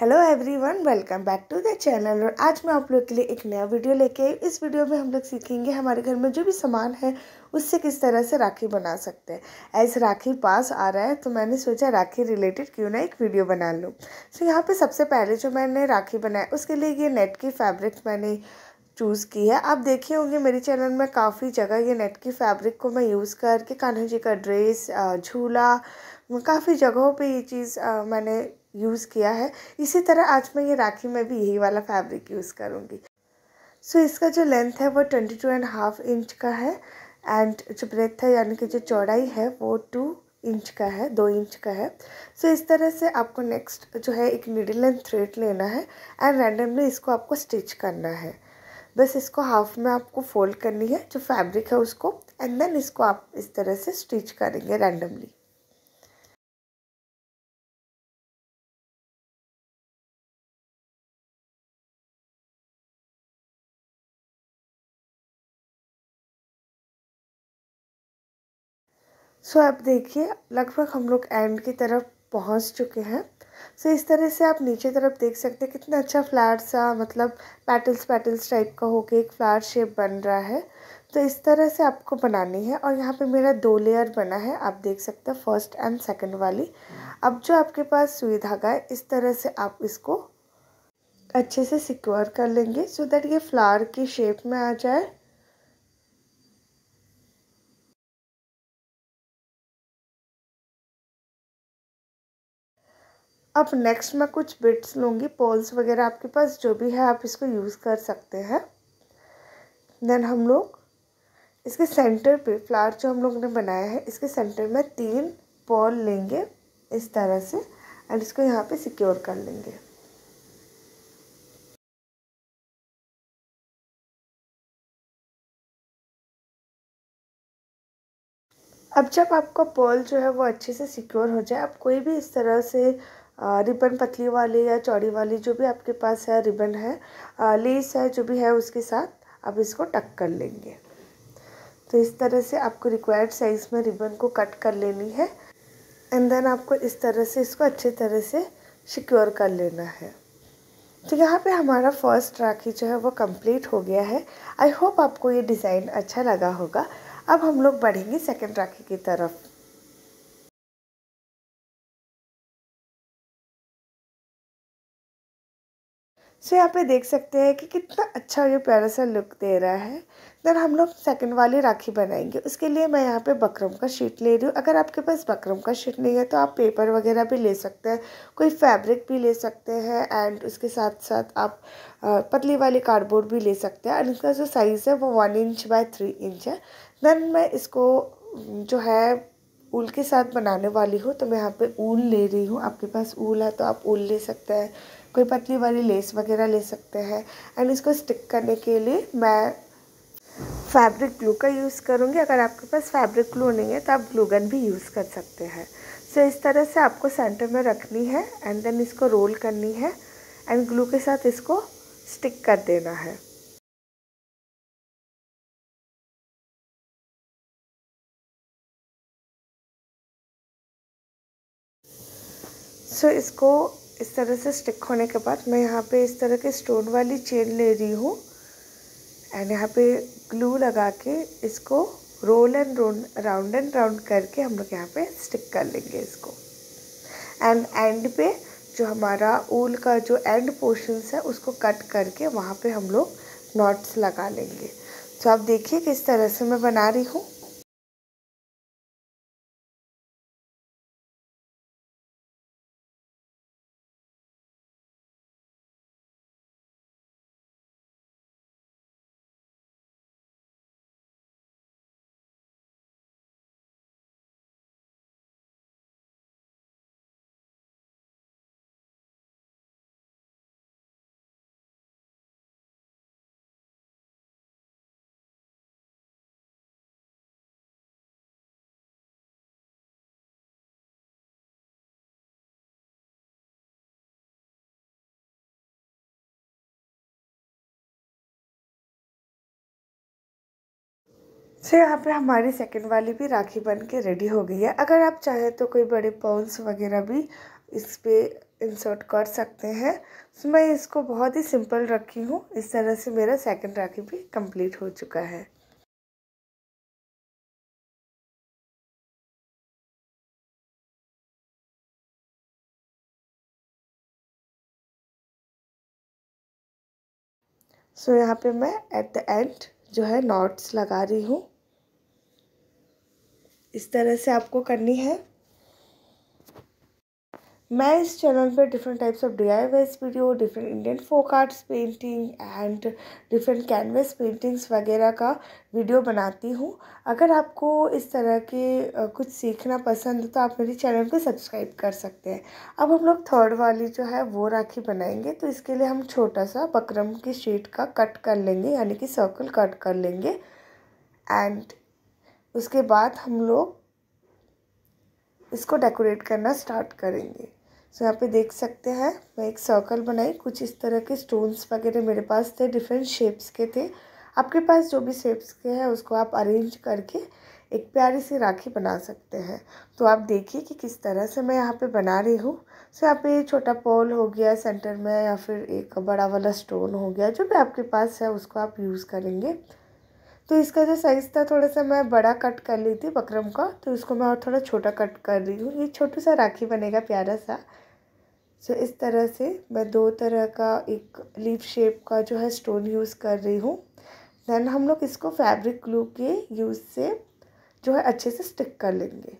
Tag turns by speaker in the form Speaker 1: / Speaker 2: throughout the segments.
Speaker 1: hello everyone welcome back to the channel और आज मैं आप लोग के लिए एक नया वीडियो लेके आई इस वीडियो में हम लोग सीखेंगे हमारे घर में जो भी सामान है उससे किस तरह से राखी बना सकते हैं एज राखी पास आ रहा है तो मैंने सोचा राखी रिलेटेड क्यों ना एक वीडियो बना लूँ सो यहाँ पे सबसे पहले जो मैंने राखी बनाया उसके लिए ये नेट की फैब्रिक मैंने चूज़ की है आप देखे होंगे मेरे चैनल में काफ़ी जगह ये नेट की फैब्रिक को मैं यूज़ करके कान्हा जी का ड्रेस झूला काफ़ी जगहों पे ये चीज़ मैंने यूज़ किया है इसी तरह आज मैं ये राखी में भी यही वाला फैब्रिक यूज़ करूँगी सो so, इसका जो लेंथ है वो twenty two and half inch का है एंड जो ब्रेथ है यानी कि जो चौड़ाई है वो टू इंच का है दो इंच का है सो so, इस तरह से आपको नेक्स्ट जो है एक निडल एंड थ्रेड लेना है एंड रैंडमली इसको आपको स्टिच करना है बस इसको हाफ में आपको फोल्ड करनी है जो फैब्रिक है उसको एंड देन इसको आप इस तरह से स्टिच
Speaker 2: करेंगे रैंडमली सो
Speaker 1: so, अब देखिए लगभग हम लोग एंड की तरफ पहुंच चुके हैं सो so, इस तरह से आप नीचे तरफ देख सकते हैं कितना अच्छा फ्लैट सा मतलब पैटल्स पैटल्स टाइप का होके एक फ्लैट शेप बन रहा है तो इस तरह से आपको बनानी है और यहाँ पे मेरा दो लेयर बना है आप देख सकते हैं फर्स्ट एंड सेकंड वाली अब जो आपके पास सुई धागा है इस तरह से आप इसको अच्छे से सिक्योर कर लेंगे सो so दैट ये फ्लावर की शेप में आ जाए
Speaker 2: अब नेक्स्ट मैं कुछ
Speaker 1: बिट्स लूँगी पॉल्स वगैरह आपके पास जो भी है आप इसको यूज़ कर सकते हैं देन हम लोग इसके सेंटर पे फ्लावर जो हम लोग ने बनाया है इसके सेंटर में तीन पॉल लेंगे इस तरह से एंड इसको यहाँ पे सिक्योर कर
Speaker 2: लेंगे अब जब आपका
Speaker 1: पॉल जो है वो अच्छे से सिक्योर हो जाए आप कोई भी इस तरह से रिबन पतली वाली या चौड़ी वाली जो भी आपके पास है रिबन है लेस है जो भी है उसके साथ आप इसको टक कर लेंगे तो इस तरह से आपको रिक्वायर्ड साइज़ में रिबन को कट कर लेनी है एंड देन आपको इस तरह से इसको अच्छे तरह से सिक्योर कर लेना है तो यहाँ पे हमारा फर्स्ट राखी जो है वो कंप्लीट हो गया है आई होप आपको ये डिज़ाइन अच्छा लगा होगा अब हम लोग बढ़ेंगे सेकेंड राखी की तरफ सो यहाँ पे देख सकते हैं कि कितना अच्छा ये प्यारा सा लुक दे रहा है देन हम लोग सेकंड वाली राखी बनाएंगे उसके लिए मैं यहाँ पे बकरम का शीट ले रही हूँ अगर आपके पास बकरम का शीट नहीं है तो आप पेपर वगैरह भी ले सकते हैं कोई फैब्रिक भी ले सकते हैं एंड उसके साथ साथ आप पतली वाली कार्डबोर्ड भी ले सकते हैं एंड इसका जो साइज़ है वो one inch by three inch है देन मैं इसको जो है ऊल के साथ बनाने वाली हूँ तो मैं यहाँ पर ऊल ले रही हूँ आपके पास ऊल है तो आप ऊल ले सकते हैं कोई पतली वाली लेस वगैरह ले सकते हैं एंड इसको स्टिक करने के लिए मैं फैब्रिक ग्लू का यूज़ करूँगी अगर आपके पास फैब्रिक ग्लू नहीं है तो आप ग्लूगन भी यूज़ कर सकते हैं सो so, इस तरह से आपको सेंटर में रखनी है एंड देन इसको रोल करनी है एंड ग्लू के साथ इसको स्टिक कर देना है सो so, इसको इस तरह से स्टिक होने के बाद मैं यहाँ पे इस तरह के स्टोन वाली चेन ले रही हूँ एंड यहाँ पे ग्लू लगा के इसको roll and round round and round करके हम लोग यहाँ पे स्टिक कर लेंगे इसको एंड एंड पे जो हमारा ऊल का जो एंड पोर्शंस है उसको कट करके वहाँ पे हम लोग नॉट्स लगा लेंगे तो आप देखिए किस तरह से मैं बना रही हूँ सो यहाँ पे हमारी सेकंड वाली भी राखी बन के रेडी हो गई है अगर आप चाहें तो कोई बड़े पॉन्स वगैरह भी इस पर इंसर्ट कर सकते हैं सो मैं इसको बहुत ही सिंपल रखी हूँ इस तरह से मेरा सेकंड राखी भी
Speaker 2: कंप्लीट हो चुका है सो so, यहाँ पे मैं एट द एंड
Speaker 1: जो है नॉट्स लगा रही हूँ इस तरह से आपको करनी है मैं इस चैनल पे different types of D I Ys video different Indian folk arts painting and different canvas paintings वगैरह का वीडियो बनाती हूँ अगर आपको इस तरह के कुछ सीखना पसंद हो तो आप मेरे चैनल को सब्सक्राइब कर सकते हैं अब हम लोग थर्ड वाली जो है वो राखी बनाएंगे तो इसके लिए हम छोटा सा बकरम की शीट का कट कर लेंगे यानी कि सर्कल कट कर लेंगे एंड उसके बाद हम लोग इसको डेकोरेट करना स्टार्ट करेंगे सो so, यहाँ पे देख सकते हैं मैं एक सर्कल बनाई कुछ इस तरह के स्टोन्स वगैरह मेरे पास थे डिफरेंट शेप्स के थे आपके पास जो भी शेप्स के हैं उसको आप अरेंज करके एक प्यारी सी राखी बना सकते हैं तो आप देखिए कि किस तरह से मैं यहाँ पे बना रही हूँ सो यहाँ पे छोटा पोल हो गया सेंटर में या फिर एक बड़ा वाला स्टोन हो गया जो भी आपके पास है उसको आप यूज़ करेंगे तो इसका जो साइज़ था थोड़ा सा मैं बड़ा कट कर ली थी बकरम का तो इसको मैं और थोड़ा छोटा कट कर रही हूँ ये छोटू सा राखी बनेगा प्यारा सा सो इस तरह से मैं दो तरह का एक लीफ शेप का जो है स्टोन यूज़ कर रही हूँ देन हम लोग इसको फैब्रिक ग्लू के यूज़ से जो है अच्छे से स्टिक कर लेंगे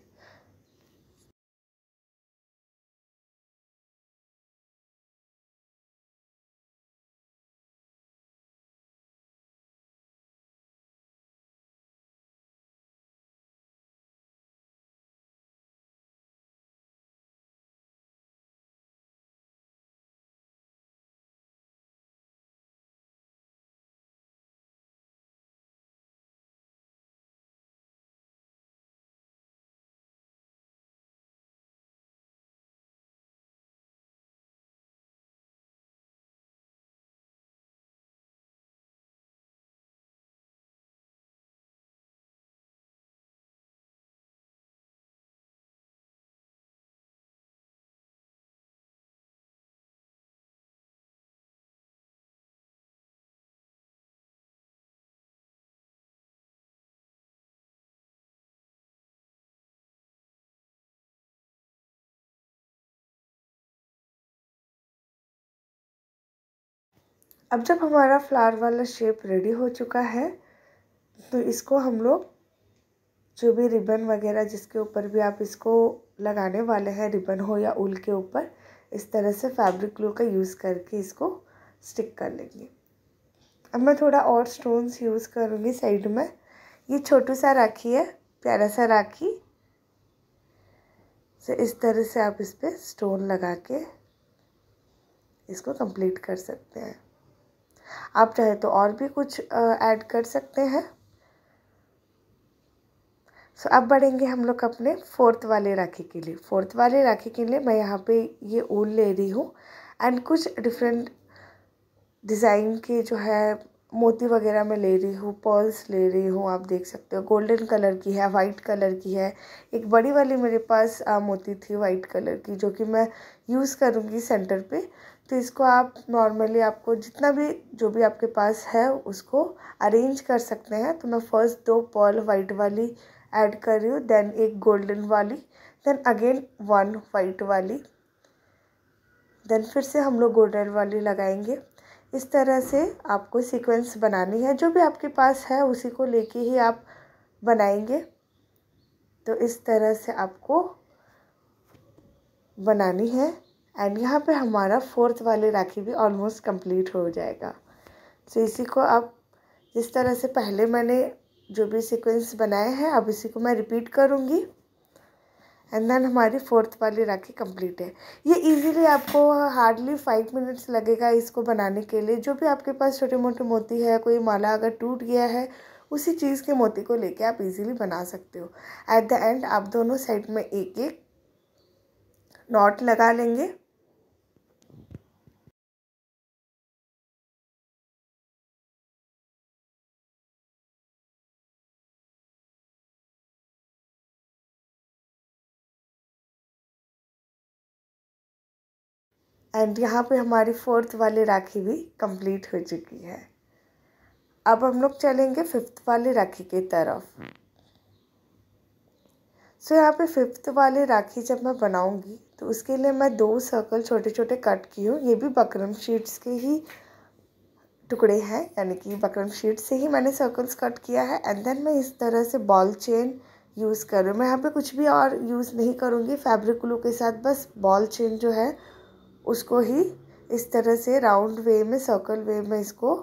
Speaker 1: अब जब हमारा फ्लावर वाला शेप रेडी हो चुका है तो इसको हम लोग जो भी रिबन वगैरह जिसके ऊपर भी आप इसको लगाने वाले हैं रिबन हो या उल के ऊपर इस तरह से फैब्रिक ग्लू का यूज़ करके इसको स्टिक कर लेंगे अब मैं थोड़ा और स्टोन्स यूज़ करूँगी साइड में ये छोटू सा राखी है प्यारा सा राखी से तो इस तरह से आप इस पर स्टोन लगा के इसको कंप्लीट कर सकते हैं आप चाहे तो और भी कुछ ऐड कर सकते हैं सो so, अब बढ़ेंगे हम लोग अपने फोर्थ वाले राखी के लिए फोर्थ वाले राखी के लिए मैं यहाँ पे ये ऊन ले रही हूँ एंड कुछ डिफरेंट डिज़ाइन के जो है मोती वगैरह मैं ले रही हूँ पर्ल्स ले रही हूँ आप देख सकते हो गोल्डन कलर की है वाइट कलर की है एक बड़ी वाली मेरे पास आ, मोती थी वाइट कलर की जो कि मैं यूज़ करूँगी सेंटर पे तो इसको आप नॉर्मली आपको जितना भी जो भी आपके पास है उसको अरेंज कर सकते हैं तो मैं फ़र्स्ट दो पर्ल वाइट वाली ऐड कर रही हूँ देन एक गोल्डन वाली देन अगेन वन वाइट वाली देन फिर से हम लोग गोल्डन वाली लगाएंगे इस तरह से आपको सीक्वेंस बनानी है जो भी आपके पास है उसी को लेके ही आप बनाएंगे तो इस तरह से आपको बनानी है एंड यहाँ पे हमारा फोर्थ वाले राखी भी ऑलमोस्ट कंप्लीट हो जाएगा सो so, इसी को आप जिस तरह से पहले मैंने जो भी सीक्वेंस बनाए हैं अब इसी को मैं रिपीट करूँगी एंड देन हमारी फोर्थ वाली राखी कंप्लीट है ये इजीली आपको हार्डली फाइव मिनट्स लगेगा इसको बनाने के लिए जो भी आपके पास छोटे मोटे मोती है कोई माला अगर टूट गया है उसी चीज़ के मोती को लेके आप इजीली बना सकते हो एट द एंड आप दोनों साइड में एक एक नॉट लगा लेंगे एंड यहाँ पे हमारी फोर्थ वाली राखी भी कंप्लीट हो चुकी है अब हम लोग चलेंगे फिफ्थ वाली राखी की तरफ सो so, यहाँ पे फिफ्थ वाली राखी जब मैं बनाऊंगी तो उसके लिए मैं दो सर्कल छोटे छोटे कट की हूँ ये भी बकरम शीट्स के ही टुकड़े हैं यानी कि बकरम शीट से ही मैंने सर्कल्स कट किया है एंड देन मैं इस तरह से बॉल चेन यूज़ कर रही हूँ मैं यहाँ पे कुछ भी और यूज़ नहीं करूँगी फैब्रिक ग्लू के साथ बस बॉल चेन जो है उसको ही इस तरह से राउंड वे में सर्कल वे में इसको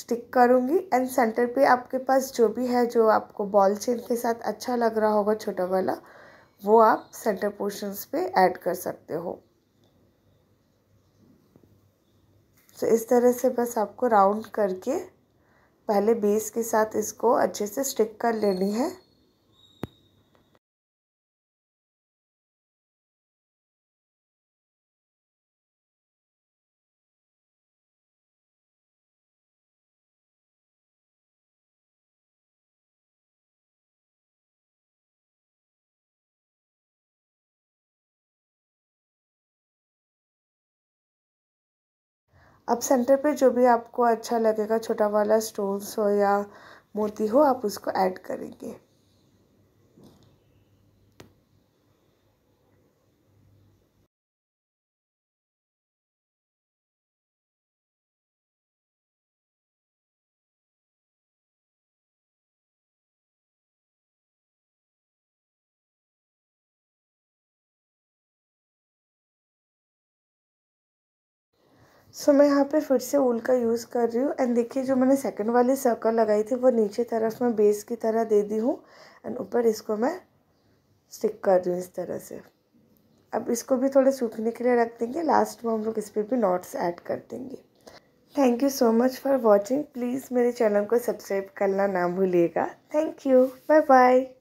Speaker 1: स्टिक करूँगी एंड सेंटर पे आपके पास जो भी है जो आपको बॉल चेन के साथ अच्छा लग रहा होगा छोटा वाला वो आप सेंटर पोर्शंस पे ऐड कर सकते हो तो इस तरह से बस आपको राउंड करके पहले बेस के साथ इसको अच्छे से स्टिक कर लेनी है अब सेंटर पे जो भी आपको अच्छा लगेगा छोटा वाला स्टोन्स हो या मोती हो आप उसको ऐड करेंगे सो so, मैं यहाँ पे फिर से ऊल का यूज़ कर रही हूँ एंड देखिए जो मैंने सेकंड वाली सर्कल लगाई थी वो नीचे तरफ मैं बेस की तरह दे दी हूँ एंड ऊपर इसको मैं स्टिक कर रही हूँ इस तरह से अब इसको भी थोड़े सूखने के लिए रख देंगे लास्ट में हम लोग इस पर भी नोट्स ऐड कर देंगे thank you so much for watching please मेरे चैनल को सब्सक्राइब करना ना भूलिएगा थैंक यू बाय बाय